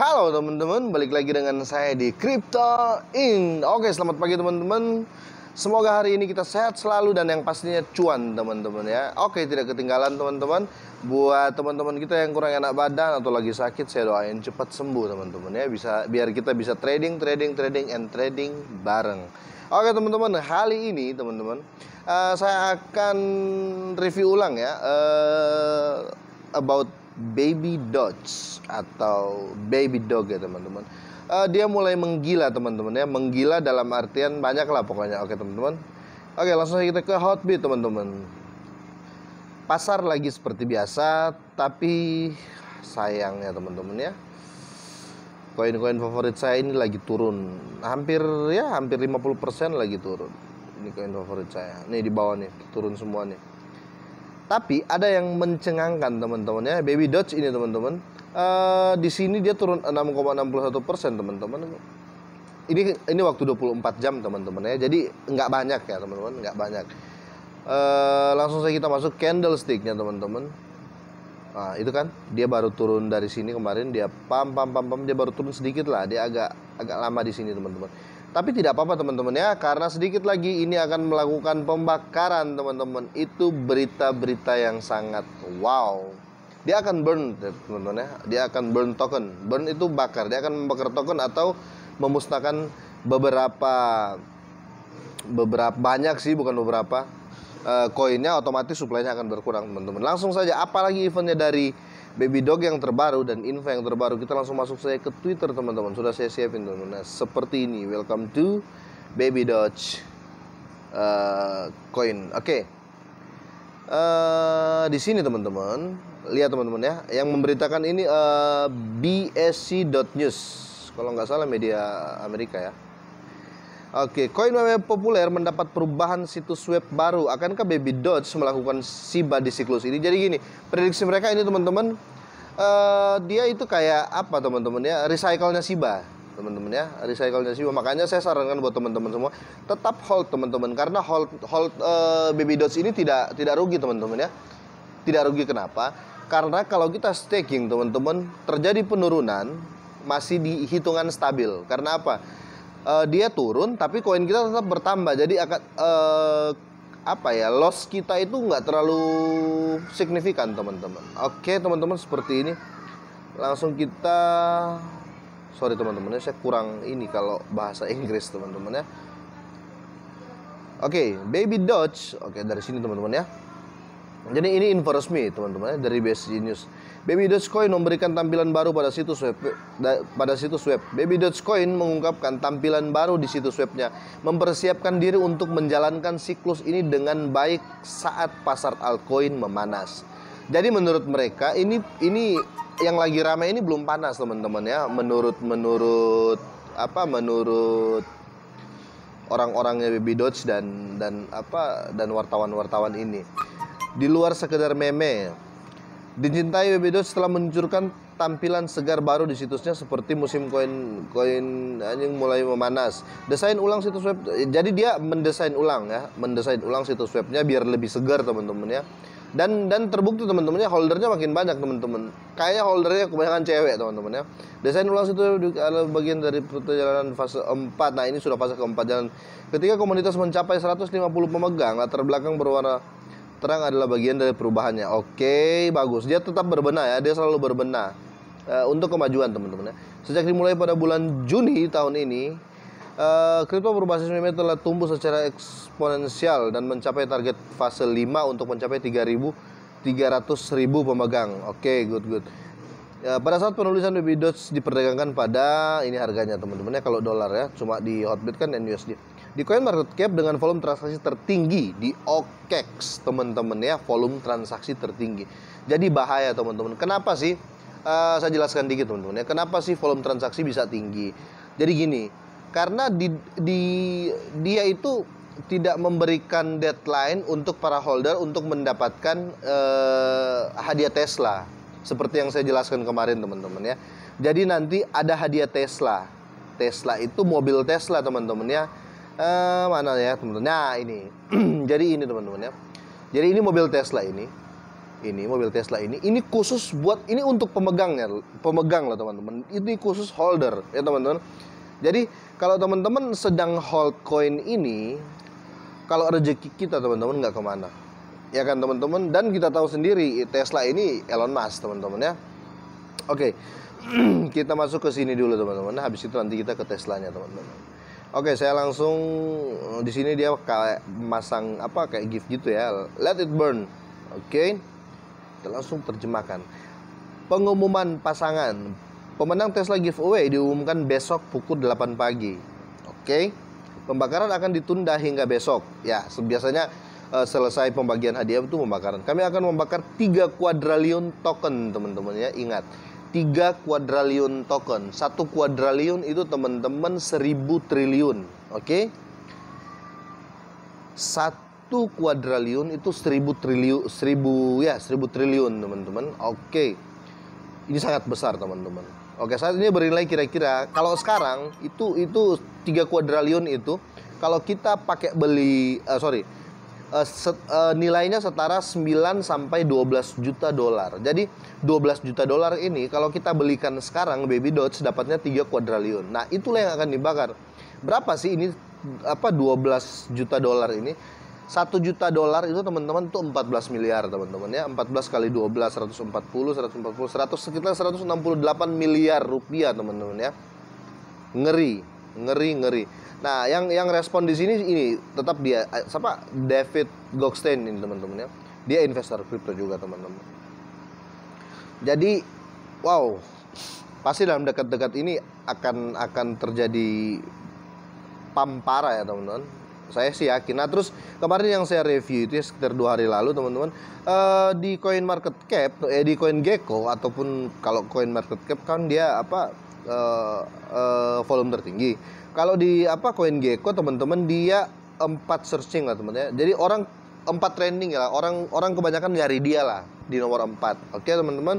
Halo teman-teman, balik lagi dengan saya di Crypto In. Oke, selamat pagi teman-teman. Semoga hari ini kita sehat selalu dan yang pastinya cuan teman-teman ya. Oke, tidak ketinggalan teman-teman. Buat teman-teman kita yang kurang enak badan atau lagi sakit, saya doain cepat sembuh teman-teman ya. Bisa biar kita bisa trading, trading, trading, and trading bareng. Oke teman-teman, hari ini teman-teman uh, saya akan review ulang ya uh, about baby dogs atau baby dog ya teman-teman. Uh, dia mulai menggila teman-teman ya, menggila dalam artian banyak lah pokoknya. Oke teman-teman. Oke langsung kita ke hot beat teman-teman. Pasar lagi seperti biasa, tapi sayangnya teman-teman ya. Koin-koin favorit saya ini lagi turun. Hampir ya, hampir 50% lagi turun. Ini koin favorit saya. Nih di bawah nih, turun semua nih tapi ada yang mencengangkan teman-teman ya. Baby Dodge ini teman-teman. Uh, di sini dia turun 6,61 persen teman-teman. Ini ini waktu 24 jam teman-teman ya. Jadi nggak banyak ya teman-teman, nggak banyak. Uh, langsung saya kita masuk candlesticknya teman-teman. Nah, itu kan dia baru turun dari sini kemarin dia pam pam pam pam dia baru turun sedikit lah dia agak agak lama di sini teman-teman tapi tidak apa-apa teman-teman ya, karena sedikit lagi ini akan melakukan pembakaran teman-teman. Itu berita-berita yang sangat wow. Dia akan burn teman-teman ya, dia akan burn token. Burn itu bakar, dia akan membakar token atau memusnahkan beberapa beberapa banyak sih bukan beberapa eh, koinnya otomatis suplainya akan berkurang teman-teman. Langsung saja apalagi eventnya dari baby dog yang terbaru dan info yang terbaru kita langsung masuk saya ke Twitter teman-teman sudah saya siapin teman-teman nah, seperti ini welcome to baby dodge uh, coin oke okay. uh, di sini teman-teman lihat teman-teman ya yang memberitakan ini uh, News kalau nggak salah media Amerika ya Oke, koin CoinWW populer mendapat perubahan situs web baru. Akankah Baby Doge melakukan SIBA di siklus ini? Jadi gini, prediksi mereka ini teman-teman, uh, dia itu kayak apa teman-teman ya? Recycle-nya SIBA, teman-teman ya. Recycle-nya SIBA. Makanya saya sarankan buat teman-teman semua tetap hold teman-teman karena hold hold uh, Baby Doge ini tidak tidak rugi teman-teman ya. Tidak rugi kenapa? Karena kalau kita staking teman-teman, terjadi penurunan masih di hitungan stabil. Karena apa? uh, dia turun tapi koin kita tetap bertambah jadi akan uh, apa ya loss kita itu nggak terlalu signifikan teman-teman oke teman-teman seperti ini langsung kita sorry teman-teman ya, saya kurang ini kalau bahasa Inggris teman-teman ya oke baby dodge oke dari sini teman-teman ya jadi ini info resmi teman-teman dari BSC News. Baby Dogecoin memberikan tampilan baru pada situs web da, pada situs web. Baby Dogecoin mengungkapkan tampilan baru di situs webnya, mempersiapkan diri untuk menjalankan siklus ini dengan baik saat pasar altcoin memanas. Jadi menurut mereka ini ini yang lagi ramai ini belum panas teman-teman ya. Menurut menurut apa menurut orang-orangnya Baby Doge dan dan apa dan wartawan-wartawan ini di luar sekedar meme. Dicintai Webedo setelah menunjukkan tampilan segar baru di situsnya seperti musim koin koin anjing mulai memanas. Desain ulang situs web. Jadi dia mendesain ulang ya, mendesain ulang situs webnya biar lebih segar teman-teman ya. Dan dan terbukti teman-temannya holdernya makin banyak teman-teman. Kayaknya holdernya kebanyakan cewek teman-teman ya. Desain ulang situs web adalah bagian dari perjalanan fase 4. Nah, ini sudah fase keempat jalan. Ketika komunitas mencapai 150 pemegang, latar belakang berwarna terang adalah bagian dari perubahannya. Oke, bagus. Dia tetap berbenah ya, dia selalu berbenah uh, untuk kemajuan teman-teman. Ya. Sejak dimulai pada bulan Juni tahun ini, uh, kripto berbasis meme telah tumbuh secara eksponensial dan mencapai target fase 5 untuk mencapai 3.300 ribu pemegang. Oke, good good. Ya, pada saat penulisan BB Dots diperdagangkan pada ini harganya teman teman ya kalau dolar ya cuma di Hotbit kan dan USD di Coin Market Cap dengan volume transaksi tertinggi di OKEX teman-teman ya volume transaksi tertinggi jadi bahaya teman-teman kenapa sih uh, saya jelaskan dikit teman-teman ya kenapa sih volume transaksi bisa tinggi jadi gini karena di, di dia itu tidak memberikan deadline untuk para holder untuk mendapatkan uh, hadiah Tesla seperti yang saya jelaskan kemarin teman-teman ya jadi nanti ada hadiah Tesla Tesla itu mobil Tesla teman-teman ya uh, mana ya teman-teman nah ini jadi ini teman-teman ya jadi ini mobil Tesla ini ini mobil Tesla ini ini khusus buat ini untuk pemegangnya pemegang lah teman-teman ini khusus holder ya teman-teman jadi kalau teman-teman sedang hold coin ini kalau rezeki kita teman-teman nggak kemana ya kan teman-teman dan kita tahu sendiri Tesla ini Elon Musk teman-teman ya oke okay. kita masuk ke sini dulu teman-teman nah, habis itu nanti kita ke Teslanya teman-teman Oke, saya langsung eh, di sini dia kayak masang apa kayak gift gitu ya. Let it burn. Oke. Kita langsung terjemahkan. Pengumuman pasangan. Pemenang Tesla giveaway diumumkan besok pukul 8 pagi. Oke. Pembakaran akan ditunda hingga besok. Ya, biasanya eh, selesai pembagian hadiah itu pembakaran. Kami akan membakar 3 quadrillion token, teman-teman ya. Ingat 3 kuadriliun token. 1 kuadriliun itu teman-teman 1000 triliun, oke? Okay? 1 kuadriliun itu 1000 triliun 1000 ya 1000 triliun, teman-teman. Oke. Okay. Ini sangat besar, teman-teman. Oke, okay, saat ini bernilai kira-kira kalau sekarang itu itu 3 kuadriliun itu kalau kita pakai beli uh, sorry uh, set, uh, nilainya setara 9 sampai 12 juta dolar. Jadi 12 juta dolar ini kalau kita belikan sekarang baby Dodge dapatnya 3 kuadrilion. Nah, itulah yang akan dibakar. Berapa sih ini apa 12 juta dolar ini? 1 juta dolar itu teman-teman tuh 14 miliar teman-teman ya 14 kali 12 140 140 100 sekitar 168 miliar rupiah teman-teman ya ngeri ngeri ngeri nah yang yang respon di sini ini tetap dia eh, siapa David Goldstein ini teman-teman ya dia investor kripto juga teman-teman jadi wow pasti dalam dekat-dekat ini akan akan terjadi pampara ya teman-teman saya sih yakin nah terus kemarin yang saya review itu ya sekitar dua hari lalu teman-teman uh, di coin market cap eh di coin gecko ataupun kalau coin market cap kan dia apa uh, uh, volume tertinggi kalau di apa coin gecko teman-teman dia empat searching lah teman-teman ya jadi orang empat trending ya orang orang kebanyakan nyari dia lah di nomor empat oke teman-teman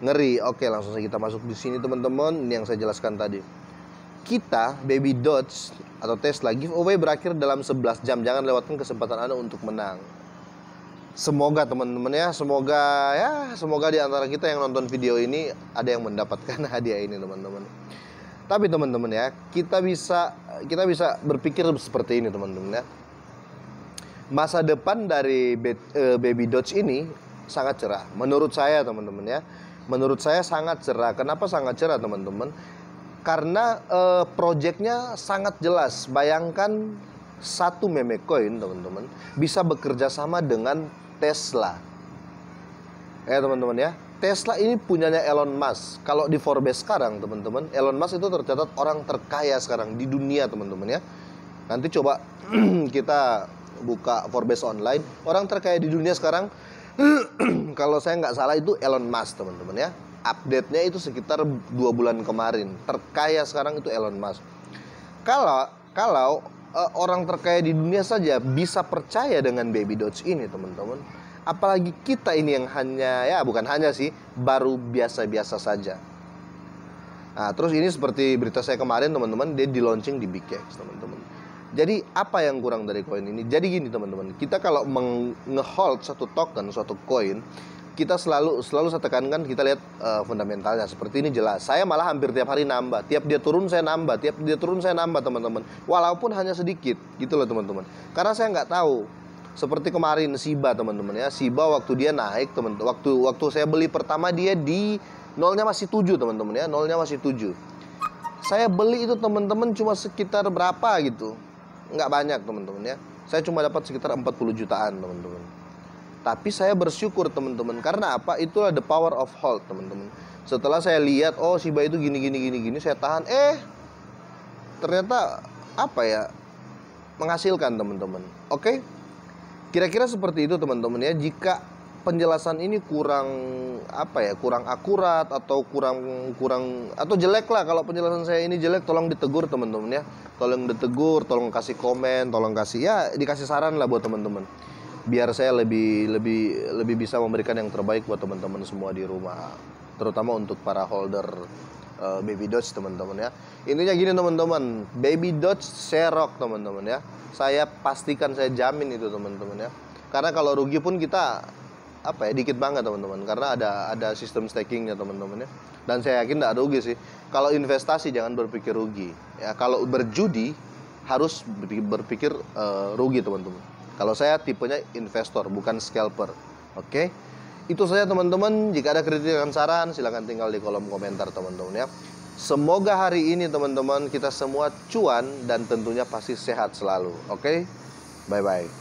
ngeri oke langsung saja kita masuk di sini teman-teman ini yang saya jelaskan tadi kita baby Dodge atau Tesla giveaway berakhir dalam 11 jam. Jangan lewatkan kesempatan Anda untuk menang. Semoga teman-teman ya, semoga ya, semoga di antara kita yang nonton video ini ada yang mendapatkan hadiah ini, teman-teman. Tapi teman-teman ya, kita bisa kita bisa berpikir seperti ini, teman-teman ya. Masa depan dari eh, baby Dodge ini sangat cerah menurut saya, teman-teman ya. Menurut saya sangat cerah. Kenapa sangat cerah, teman-teman? karena uh, eh, proyeknya sangat jelas. Bayangkan satu meme coin teman-teman bisa bekerja sama dengan Tesla. eh teman-teman ya. Tesla ini punyanya Elon Musk. Kalau di Forbes sekarang teman-teman, Elon Musk itu tercatat orang terkaya sekarang di dunia teman-teman ya. Nanti coba kita buka Forbes online, orang terkaya di dunia sekarang kalau saya nggak salah itu Elon Musk teman-teman ya update-nya itu sekitar dua bulan kemarin. Terkaya sekarang itu Elon Musk. Kalau kalau uh, orang terkaya di dunia saja bisa percaya dengan Baby Doge ini, teman-teman. Apalagi kita ini yang hanya ya bukan hanya sih, baru biasa-biasa saja. Nah, terus ini seperti berita saya kemarin, teman-teman, dia di launching di BKX, teman-teman. Jadi apa yang kurang dari koin ini? Jadi gini teman-teman, kita kalau meng- satu token, suatu koin, kita selalu selalu saya tekankan kita lihat uh, fundamentalnya seperti ini jelas. Saya malah hampir tiap hari nambah, tiap dia turun saya nambah, tiap dia turun saya nambah teman-teman. Walaupun hanya sedikit gitu loh teman-teman. Karena saya nggak tahu seperti kemarin Siba teman-teman ya. Siba waktu dia naik teman waktu waktu saya beli pertama dia di nolnya masih 7 teman-teman ya, nolnya masih 7. Saya beli itu teman-teman cuma sekitar berapa gitu. Nggak banyak teman-teman ya. Saya cuma dapat sekitar 40 jutaan teman-teman tapi saya bersyukur teman-teman karena apa? Itulah the power of hold teman-teman. Setelah saya lihat oh Shiba itu gini gini gini gini saya tahan eh ternyata apa ya menghasilkan teman-teman. Oke? Kira-kira seperti itu teman-teman ya. Jika penjelasan ini kurang apa ya kurang akurat atau kurang kurang atau jelek lah kalau penjelasan saya ini jelek tolong ditegur teman-teman ya tolong ditegur tolong kasih komen tolong kasih ya dikasih saran lah buat teman-teman biar saya lebih lebih lebih bisa memberikan yang terbaik buat teman-teman semua di rumah terutama untuk para holder uh, baby Dodge teman-teman ya intinya gini teman-teman baby Dodge serok teman-teman ya saya pastikan saya jamin itu teman-teman ya karena kalau rugi pun kita apa ya dikit banget teman-teman karena ada ada sistem stakingnya teman-teman ya dan saya yakin tidak rugi sih kalau investasi jangan berpikir rugi ya kalau berjudi harus berpikir, uh, rugi teman-teman kalau saya tipenya investor, bukan scalper. Oke. Okay? Itu saja teman-teman. Jika ada kritik dan saran, silahkan tinggal di kolom komentar teman-teman ya. Semoga hari ini teman-teman kita semua cuan dan tentunya pasti sehat selalu. Oke. Okay? Bye-bye.